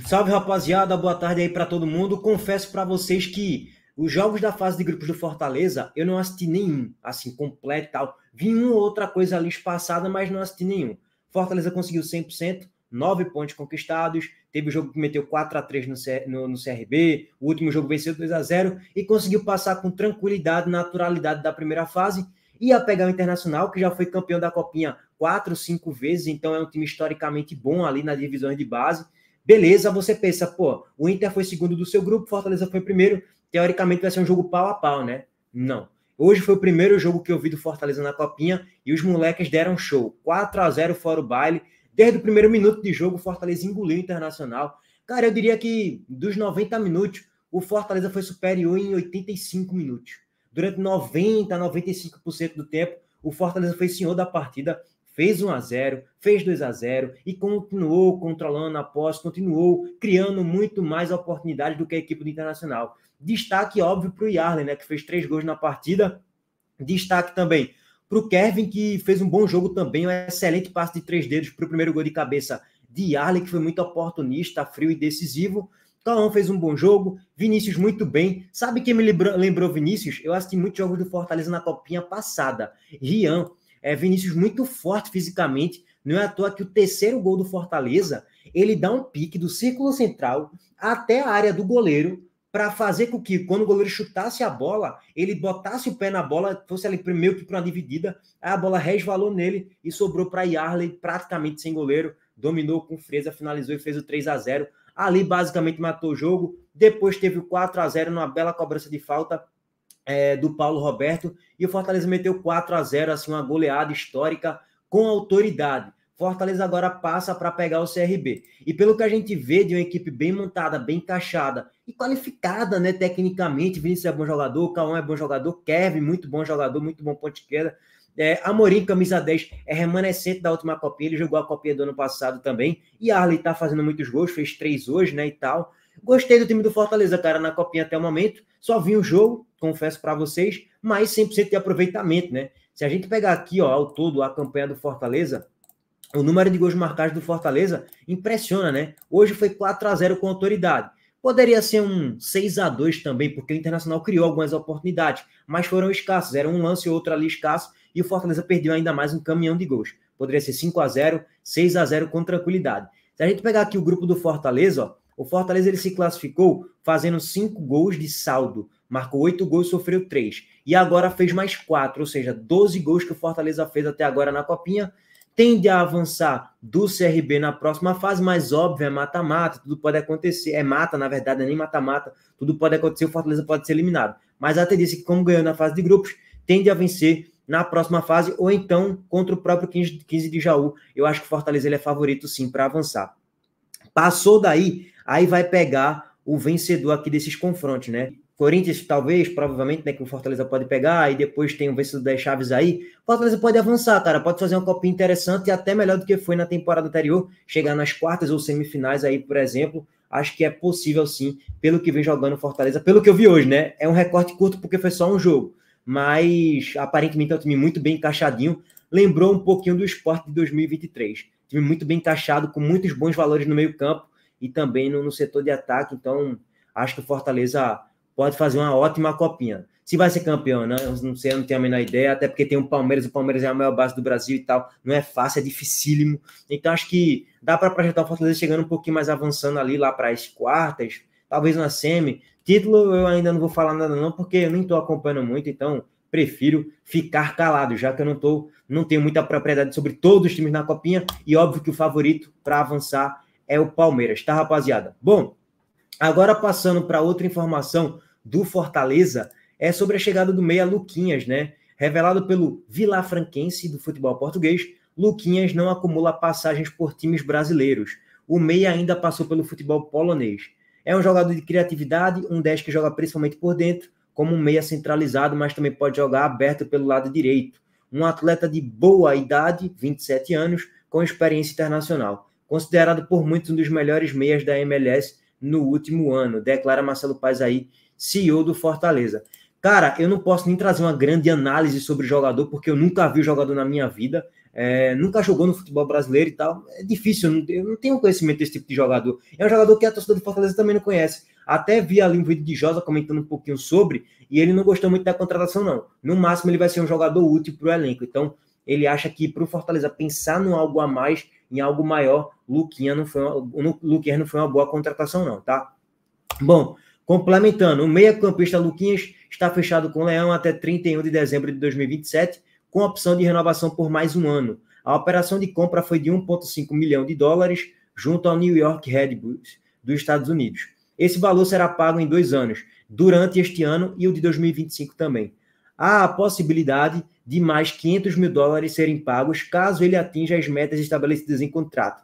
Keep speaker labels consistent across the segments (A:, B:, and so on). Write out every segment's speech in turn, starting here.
A: Salve rapaziada, boa tarde aí para todo mundo. Confesso para vocês que os jogos da fase de grupos do Fortaleza eu não assisti nenhum, assim, completo e tal. Vi uma outra coisa ali espaçada, mas não assisti nenhum. Fortaleza conseguiu 100%, 9 pontos conquistados. Teve o jogo que meteu 4 a 3 no, C, no, no CRB, o último jogo venceu 2 a 0 e conseguiu passar com tranquilidade, naturalidade da primeira fase. Ia pegar o Internacional, que já foi campeão da Copinha quatro, cinco vezes, então é um time historicamente bom ali nas divisões de base. Beleza, você pensa, pô, o Inter foi segundo do seu grupo, Fortaleza foi primeiro, teoricamente vai ser um jogo pau a pau, né? Não. Hoje foi o primeiro jogo que eu vi do Fortaleza na Copinha e os moleques deram show. 4 a 0 fora o baile. Desde o primeiro minuto de jogo, o Fortaleza engoliu o Internacional. Cara, eu diria que dos 90 minutos, o Fortaleza foi superior em 85 minutos. Durante 90, 95% do tempo, o Fortaleza foi senhor da partida fez 1 a 0, fez 2 a 0 e continuou controlando a posse, continuou criando muito mais oportunidades do que a equipe do Internacional. Destaque óbvio para o Yarley, né, que fez três gols na partida. Destaque também para o Kevin, que fez um bom jogo também, um excelente passe de três dedos para o primeiro gol de cabeça de Yarley, que foi muito oportunista, frio e decisivo. Cauã fez um bom jogo, Vinícius muito bem. Sabe quem me lembrou, lembrou Vinícius? Eu assisti muitos jogos do Fortaleza na copinha passada. Rian é, Vinícius muito forte fisicamente. Não é à toa que o terceiro gol do Fortaleza ele dá um pique do círculo central até a área do goleiro para fazer com que, quando o goleiro chutasse a bola, ele botasse o pé na bola, fosse ali primeiro que para uma dividida, a bola resvalou nele e sobrou para Yarley praticamente sem goleiro. Dominou com Freza, finalizou e fez o 3 a 0 Ali basicamente matou o jogo. Depois teve o 4 a 0 numa bela cobrança de falta é, do Paulo Roberto. E o Fortaleza meteu 4 a 0 assim, uma goleada histórica com autoridade. Fortaleza agora passa para pegar o CRB. E pelo que a gente vê de uma equipe bem montada, bem encaixada e qualificada, né, tecnicamente, Vinícius é bom jogador, Cauã é bom jogador, Kevin, muito bom jogador, muito bom ponto esquerda. É, Amorim, camisa 10, é remanescente da última copinha, ele jogou a copinha do ano passado também. E Arley tá fazendo muitos gols, fez três hoje, né, e tal. Gostei do time do Fortaleza, cara, na copinha até o momento. Só vi um jogo, confesso para vocês, mas 100% de aproveitamento, né? Se a gente pegar aqui, ó, ao todo, a campanha do Fortaleza, o número de gols marcados do Fortaleza impressiona, né? Hoje foi 4 a 0 com autoridade. Poderia ser um 6 a 2 também, porque o Internacional criou algumas oportunidades, mas foram escassos. Era um lance e outro ali escasso, e o Fortaleza perdeu ainda mais um caminhão de gols. Poderia ser 5 a 0 6 a 0 com tranquilidade. Se a gente pegar aqui o grupo do Fortaleza, ó, o Fortaleza ele se classificou fazendo cinco gols de saldo, marcou oito gols, sofreu três. E agora fez mais quatro, ou seja, 12 gols que o Fortaleza fez até agora na Copinha. Tende a avançar do CRB na próxima fase, mas óbvio, é mata-mata, tudo pode acontecer. É mata, na verdade, é nem mata-mata, tudo pode acontecer, o Fortaleza pode ser eliminado. Mas a tendência é que, como ganhou na fase de grupos, tende a vencer na próxima fase, ou então contra o próprio 15 de Jaú. Eu acho que o Fortaleza ele é favorito sim para avançar. Passou daí, Aí vai pegar o vencedor aqui desses confrontos, né? Corinthians, talvez, provavelmente, né, que o Fortaleza pode pegar, e depois tem o vencedor das chaves aí. Fortaleza pode avançar, cara, pode fazer uma copinha interessante e até melhor do que foi na temporada anterior, chegar nas quartas ou semifinais aí, por exemplo. Acho que é possível sim, pelo que vem jogando o Fortaleza, pelo que eu vi hoje, né? É um recorte curto porque foi só um jogo, mas aparentemente é um time muito bem encaixadinho. Lembrou um pouquinho do esporte de 2023. Time muito bem encaixado, com muitos bons valores no meio-campo e também no, no setor de ataque. Então, acho que o Fortaleza pode fazer uma ótima copinha. Se vai ser campeão, né? Eu não sei, eu não tenho a menor ideia, até porque tem o Palmeiras, o Palmeiras é a maior base do Brasil e tal. Não é fácil, é dificílimo. Então acho que dá para projetar o Fortaleza chegando um pouquinho mais avançando ali lá para as quartas, talvez na semi. Título eu ainda não vou falar nada não, porque eu nem estou acompanhando muito, então prefiro ficar calado, já que eu não tô, não tenho muita propriedade sobre todos os times na copinha e óbvio que o favorito para avançar é o Palmeiras, tá, rapaziada? Bom, agora passando para outra informação do Fortaleza, é sobre a chegada do meia Luquinhas, né? Revelado pelo Vilafranquense do futebol português, Luquinhas não acumula passagens por times brasileiros. O meia ainda passou pelo futebol polonês. É um jogador de criatividade, um 10 que joga principalmente por dentro, como um meia centralizado, mas também pode jogar aberto pelo lado direito. Um atleta de boa idade, 27 anos, com experiência internacional considerado por muitos um dos melhores meias da MLS no último ano, declara Marcelo Paz aí, CEO do Fortaleza. Cara, eu não posso nem trazer uma grande análise sobre o jogador, porque eu nunca vi o jogador na minha vida, é, nunca jogou no futebol brasileiro e tal. É difícil, eu não, eu não tenho conhecimento desse tipo de jogador. É um jogador que a torcida do Fortaleza também não conhece. Até vi ali um vídeo de Josa comentando um pouquinho sobre, e ele não gostou muito da contratação, não. No máximo, ele vai ser um jogador útil para o elenco. Então, ele acha que para o Fortaleza pensar em algo a mais, em algo maior, Luquinha não foi uma, Luquinha não foi uma boa contratação, não, tá? Bom, complementando, o meia-campista Luquinhas está fechado com o Leão até 31 de dezembro de 2027, com opção de renovação por mais um ano. A operação de compra foi de 1,5 milhão de dólares junto ao New York Red Bulls dos Estados Unidos. Esse valor será pago em dois anos, durante este ano e o de 2025 também há a possibilidade de mais 500 mil dólares serem pagos caso ele atinja as metas estabelecidas em contrato.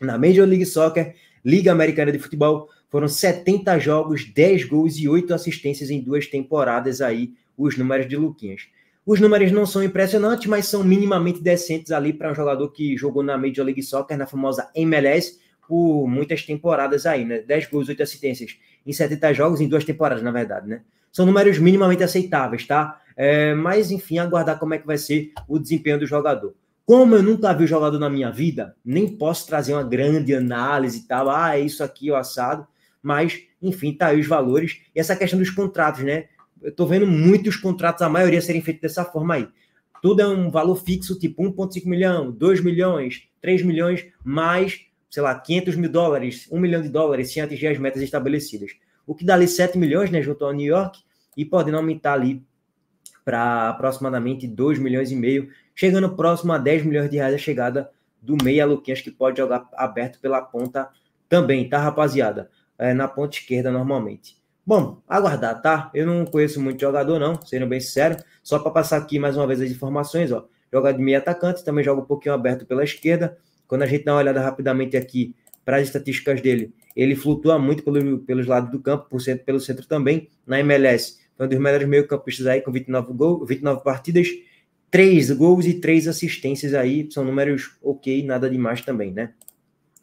A: Na Major League Soccer, Liga Americana de Futebol, foram 70 jogos, 10 gols e 8 assistências em duas temporadas aí, os números de Luquinhas. Os números não são impressionantes, mas são minimamente decentes ali para um jogador que jogou na Major League Soccer, na famosa MLS, por muitas temporadas aí, né? 10 gols, 8 assistências em 70 jogos, em duas temporadas, na verdade, né? São números minimamente aceitáveis, tá? É, mas, enfim, aguardar como é que vai ser o desempenho do jogador. Como eu nunca vi o jogador na minha vida, nem posso trazer uma grande análise e tal. Ah, é isso aqui, o assado. Mas, enfim, tá aí os valores. E essa questão dos contratos, né? Eu tô vendo muitos contratos, a maioria serem feitos dessa forma aí tudo é um valor fixo, tipo 1,5 milhão, 2 milhões, 3 milhões, mais, sei lá, 500 mil dólares, 1 milhão de dólares, se atingir as metas estabelecidas. O que dá ali 7 milhões, né, junto ao New York, e podendo aumentar ali para aproximadamente 2 milhões e meio, chegando próximo a 10 milhões de reais a chegada do Meia Luquinhas, que pode jogar aberto pela ponta também, tá, rapaziada? É, na ponta esquerda normalmente. Bom, aguardar, tá? Eu não conheço muito jogador, não, sendo bem sincero. Só para passar aqui mais uma vez as informações, ó. Joga de meio atacante, também joga um pouquinho aberto pela esquerda. Quando a gente dá uma olhada rapidamente aqui para as estatísticas dele, ele flutua muito pelo, pelos lados do campo, por centro, pelo centro também. Na MLS, foi um dos melhores meio-campistas aí, com 29, gol, 29 partidas, 3 gols e 3 assistências aí. São números ok, nada demais também, né?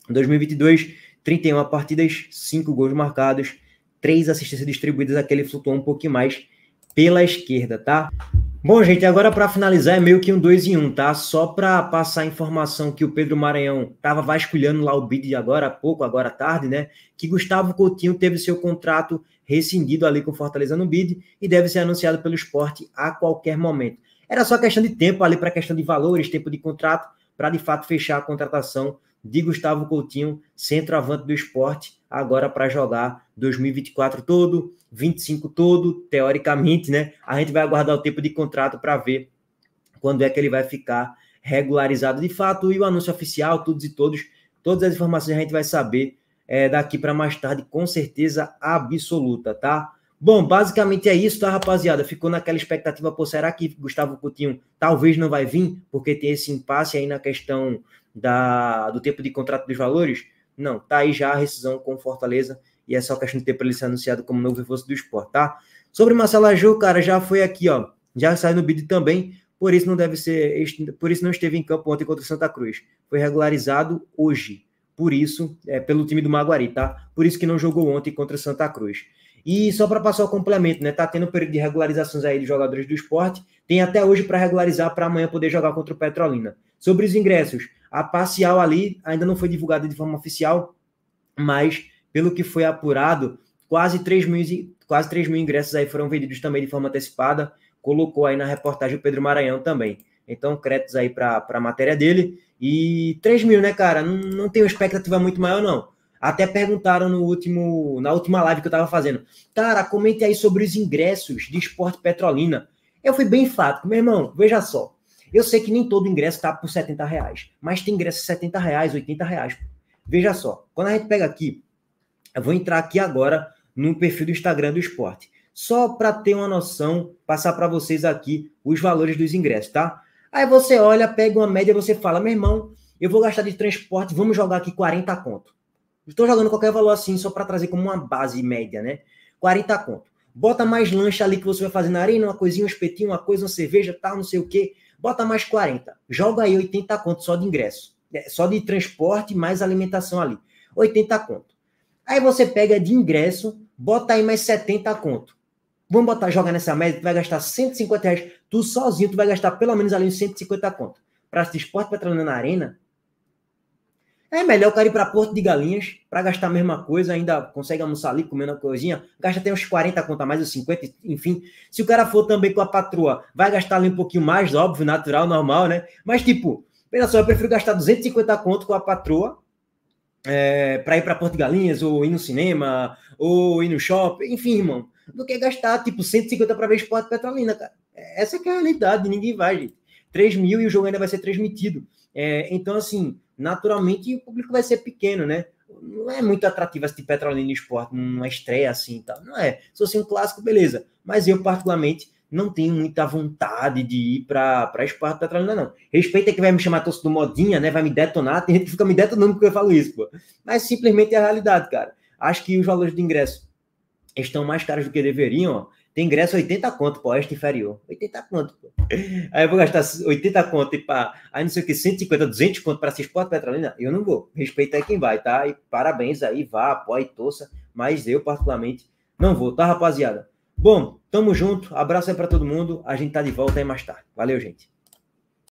A: Em 2022, 31 partidas, 5 gols marcados, 3 assistências distribuídas. Aquele flutuou um pouquinho mais pela esquerda, tá? Bom, gente, agora para finalizar é meio que um dois em um, tá? Só para passar a informação que o Pedro Maranhão estava vasculhando lá o bid agora há pouco, agora à tarde, né? Que Gustavo Coutinho teve seu contrato rescindido ali com Fortaleza no bid e deve ser anunciado pelo esporte a qualquer momento. Era só questão de tempo ali para questão de valores, tempo de contrato, para de fato fechar a contratação de Gustavo Coutinho, centroavante do esporte, agora para jogar 2024 todo, 25 todo, teoricamente, né? A gente vai aguardar o tempo de contrato para ver quando é que ele vai ficar regularizado de fato e o anúncio oficial, todos e todos, todas as informações a gente vai saber é, daqui para mais tarde, com certeza absoluta, tá? Bom, basicamente é isso, tá, rapaziada? Ficou naquela expectativa, pô, será que Gustavo Coutinho talvez não vai vir? Porque tem esse impasse aí na questão da, do tempo de contrato dos valores. Não, tá aí já a rescisão com Fortaleza e é só questão de tempo ele ser anunciado como novo reforço do esporte, tá? Sobre Marcelo Aju, cara, já foi aqui, ó. Já saiu no bid também, por isso não deve ser, por isso não esteve em campo ontem contra o Santa Cruz. Foi regularizado hoje. Por isso, é, pelo time do Maguari, tá? Por isso que não jogou ontem contra o Santa Cruz. E só para passar o complemento, né? Tá tendo um período de regularizações aí de jogadores do esporte. Tem até hoje para regularizar para amanhã poder jogar contra o Petrolina. Sobre os ingressos, a parcial ali ainda não foi divulgada de forma oficial, mas pelo que foi apurado, quase 3 mil, quase 3 mil ingressos aí foram vendidos também de forma antecipada. Colocou aí na reportagem o Pedro Maranhão também. Então, créditos aí para a matéria dele. E 3 mil, né, cara? Não, não tenho expectativa muito maior, não. Até perguntaram no último, na última live que eu estava fazendo. Cara, comente aí sobre os ingressos de Esporte Petrolina. Eu fui bem fato, Meu irmão, veja só. Eu sei que nem todo ingresso tá por 70 reais, mas tem ingresso de 70 reais, 80 reais. Veja só, quando a gente pega aqui, eu vou entrar aqui agora no perfil do Instagram do esporte, só para ter uma noção, passar para vocês aqui os valores dos ingressos, tá? Aí você olha, pega uma média, você fala, meu irmão, eu vou gastar de transporte, vamos jogar aqui 40 conto. Estou jogando qualquer valor assim, só para trazer como uma base média, né? 40 conto. Bota mais lanche ali que você vai fazer na arena, uma coisinha, um espetinho, uma coisa, uma cerveja, tal, tá, não sei o quê. Bota mais 40. Joga aí 80 conto só de ingresso. É, só de transporte mais alimentação ali. 80 conto. Aí você pega de ingresso, bota aí mais 70 conto. Vamos botar, joga nessa média, tu vai gastar 150 reais. Tu sozinho, tu vai gastar pelo menos ali uns 150 conto. Praça de esporte para treinar na arena, é melhor o cara ir para Porto de Galinhas para gastar a mesma coisa, ainda consegue almoçar ali, comendo uma coisinha, gasta até uns 40 conta mais, uns 50, enfim. Se o cara for também com a patroa, vai gastar ali um pouquinho mais, óbvio, natural, normal, né? Mas, tipo, pensa só, eu prefiro gastar 250 conto com a patroa é, para ir para Porto de Galinhas, ou ir no cinema, ou ir no shopping, enfim, irmão, do que gastar, tipo, 150 para ver esporte petrolina, cara. Essa é a realidade, ninguém vai, gente. 3 mil e o jogo ainda vai ser transmitido. É, então, assim, naturalmente o público vai ser pequeno, né? Não é muito atrativo assistir Petrolina Esporte numa estreia assim e tá? tal. Não é. Se fosse um clássico, beleza. Mas eu, particularmente, não tenho muita vontade de ir para Esporte Petrolina, não. Respeita que vai me chamar torcedor modinha, né? Vai me detonar. Tem gente que fica me detonando porque eu falo isso, pô. Mas simplesmente é a realidade, cara. Acho que os valores de ingresso estão mais caras do que deveriam, tem ingresso 80 conto para oeste inferior. 80 conto, pô. Aí eu vou gastar 80 conto e para, aí não sei o que, 150, 200 conto para assistir Esporte Petrolina. Eu não vou. Respeita aí quem vai, tá? E parabéns aí, vá, e torça. Mas eu, particularmente, não vou, tá, rapaziada? Bom, tamo junto. Abraço aí para todo mundo. A gente tá de volta aí mais tarde. Valeu, gente.